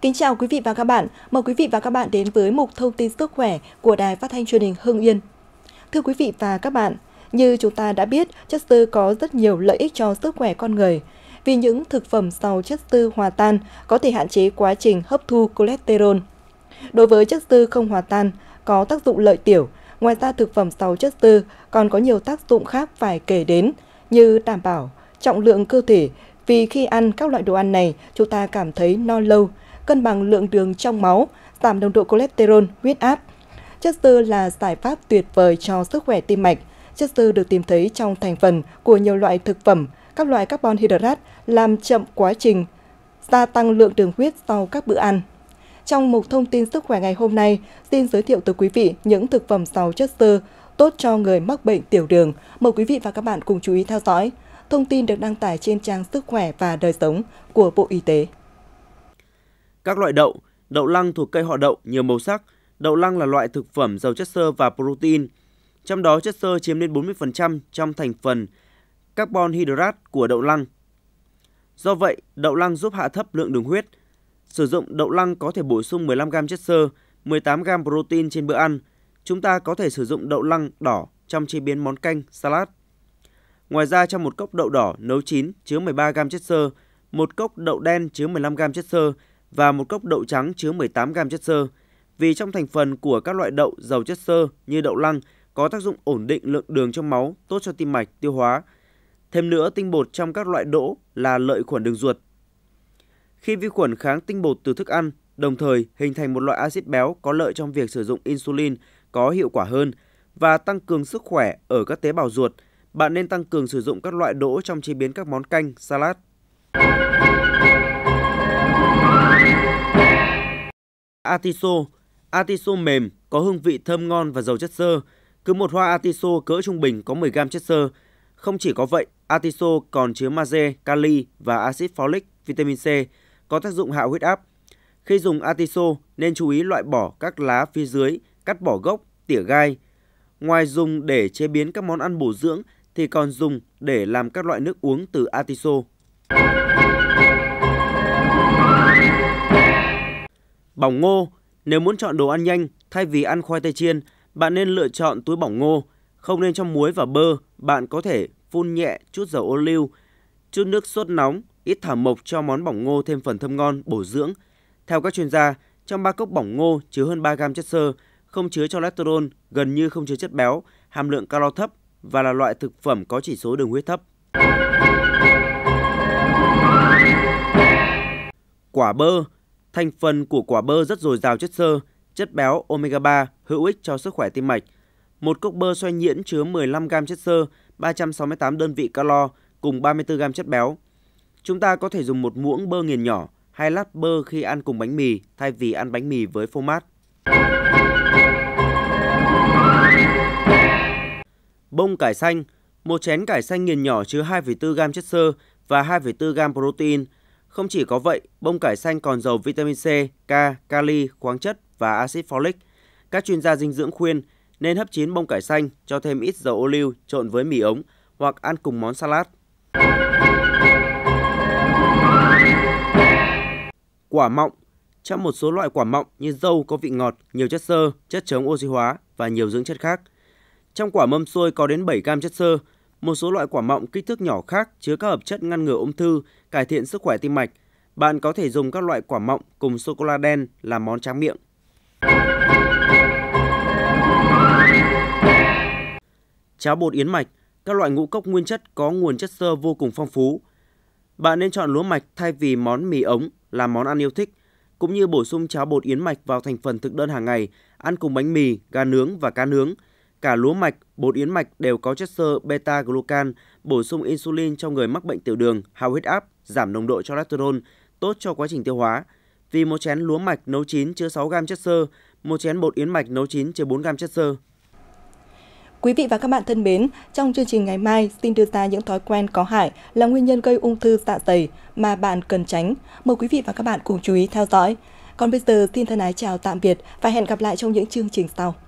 Kính chào quý vị và các bạn. Mời quý vị và các bạn đến với mục thông tin sức khỏe của Đài Phát thanh Truyền hình Hưng Yên. Thưa quý vị và các bạn, như chúng ta đã biết, chất xơ có rất nhiều lợi ích cho sức khỏe con người. Vì những thực phẩm giàu chất xơ hòa tan có thể hạn chế quá trình hấp thu cholesterol. Đối với chất xơ không hòa tan, có tác dụng lợi tiểu. Ngoài ra thực phẩm giàu chất xơ còn có nhiều tác dụng khác phải kể đến như đảm bảo trọng lượng cơ thể vì khi ăn các loại đồ ăn này chúng ta cảm thấy no lâu, cân bằng lượng đường trong máu, giảm nồng độ cholesterol, huyết áp. Chất xơ là giải pháp tuyệt vời cho sức khỏe tim mạch. Chất xơ được tìm thấy trong thành phần của nhiều loại thực phẩm, các loại carbon hydrate làm chậm quá trình gia tăng lượng đường huyết sau các bữa ăn. Trong mục thông tin sức khỏe ngày hôm nay, xin giới thiệu tới quý vị những thực phẩm giàu chất xơ tốt cho người mắc bệnh tiểu đường. Mời quý vị và các bạn cùng chú ý theo dõi. Thông tin được đăng tải trên trang Sức khỏe và đời sống của Bộ Y tế. Các loại đậu, đậu lăng thuộc cây họ đậu nhiều màu sắc. Đậu lăng là loại thực phẩm giàu chất xơ và protein. Trong đó chất xơ chiếm đến 40% trong thành phần carbon hydrate của đậu lăng. Do vậy, đậu lăng giúp hạ thấp lượng đường huyết. Sử dụng đậu lăng có thể bổ sung 15 g chất xơ, 18 g protein trên bữa ăn. Chúng ta có thể sử dụng đậu lăng đỏ trong chế biến món canh, salad. Ngoài ra trong một cốc đậu đỏ nấu chín chứa 13 g chất xơ, một cốc đậu đen chứa 15 g chất xơ và một cốc đậu trắng chứa 18 gram chất xơ. Vì trong thành phần của các loại đậu giàu chất xơ như đậu lăng có tác dụng ổn định lượng đường trong máu, tốt cho tim mạch, tiêu hóa. Thêm nữa, tinh bột trong các loại đỗ là lợi khuẩn đường ruột. Khi vi khuẩn kháng tinh bột từ thức ăn, đồng thời hình thành một loại axit béo có lợi trong việc sử dụng insulin có hiệu quả hơn và tăng cường sức khỏe ở các tế bào ruột, bạn nên tăng cường sử dụng các loại đỗ trong chế biến các món canh, salad. atiso. Atiso mềm, có hương vị thơm ngon và giàu chất xơ. Cứ một hoa atiso cỡ trung bình có 10 gram chất xơ. Không chỉ có vậy, atiso còn chứa magie, kali và axit folic, vitamin C, có tác dụng hạ huyết áp. Khi dùng atiso nên chú ý loại bỏ các lá phía dưới, cắt bỏ gốc, tỉa gai. Ngoài dùng để chế biến các món ăn bổ dưỡng thì còn dùng để làm các loại nước uống từ atiso. bỏng ngô. Nếu muốn chọn đồ ăn nhanh, thay vì ăn khoai tây chiên, bạn nên lựa chọn túi bỏng ngô, không nên cho muối và bơ. Bạn có thể phun nhẹ chút dầu ô liu, chút nước sốt nóng, ít thảo mộc cho món bỏng ngô thêm phần thơm ngon, bổ dưỡng. Theo các chuyên gia, trong ba cốc bỏng ngô chứa hơn 3 gam chất xơ, không chứa cholesterol, gần như không chứa chất béo, hàm lượng calo thấp và là loại thực phẩm có chỉ số đường huyết thấp. Quả bơ Thành phần của quả bơ rất dồi dào chất xơ, chất béo omega 3 hữu ích cho sức khỏe tim mạch. Một cốc bơ xoay nhuyễn chứa 15 gram chất xơ, 368 đơn vị calo cùng 34 gram chất béo. Chúng ta có thể dùng một muỗng bơ nghiền nhỏ hay lát bơ khi ăn cùng bánh mì thay vì ăn bánh mì với phô mát. Bông cải xanh, một chén cải xanh nghiền nhỏ chứa 2,4 gram chất xơ và 2,4 gram protein – không chỉ có vậy, bông cải xanh còn giàu vitamin C, K, kali, khoáng chất và axit folic. Các chuyên gia dinh dưỡng khuyên nên hấp chín bông cải xanh, cho thêm ít dầu ô liu trộn với mì ống hoặc ăn cùng món salad. Quả mọng Trong một số loại quả mọng như dâu có vị ngọt, nhiều chất xơ, chất chống oxy hóa và nhiều dưỡng chất khác. Trong quả mâm xôi có đến 7 gam chất xơ, một số loại quả mọng kích thước nhỏ khác chứa các hợp chất ngăn ngừa ung thư, cải thiện sức khỏe tim mạch. Bạn có thể dùng các loại quả mọng cùng sô cô la đen làm món tráng miệng. Cháo bột yến mạch, các loại ngũ cốc nguyên chất có nguồn chất xơ vô cùng phong phú. Bạn nên chọn lúa mạch thay vì món mì ống là món ăn yêu thích, cũng như bổ sung cháo bột yến mạch vào thành phần thực đơn hàng ngày, ăn cùng bánh mì, gà nướng và cá nướng – Cả lúa mạch, bột yến mạch đều có chất xơ beta-glucan, bổ sung insulin cho người mắc bệnh tiểu đường, hao huyết áp, giảm nồng độ cholesterol, tốt cho quá trình tiêu hóa. Vì một chén lúa mạch nấu chín chứa 6 gram chất xơ, một chén bột yến mạch nấu chín chứa 4 gram chất xơ. Quý vị và các bạn thân mến, trong chương trình ngày mai xin đưa ra những thói quen có hại là nguyên nhân gây ung thư dạ dày mà bạn cần tránh. Mời quý vị và các bạn cùng chú ý theo dõi. Còn bây giờ xin thân ái chào tạm biệt và hẹn gặp lại trong những chương trình sau.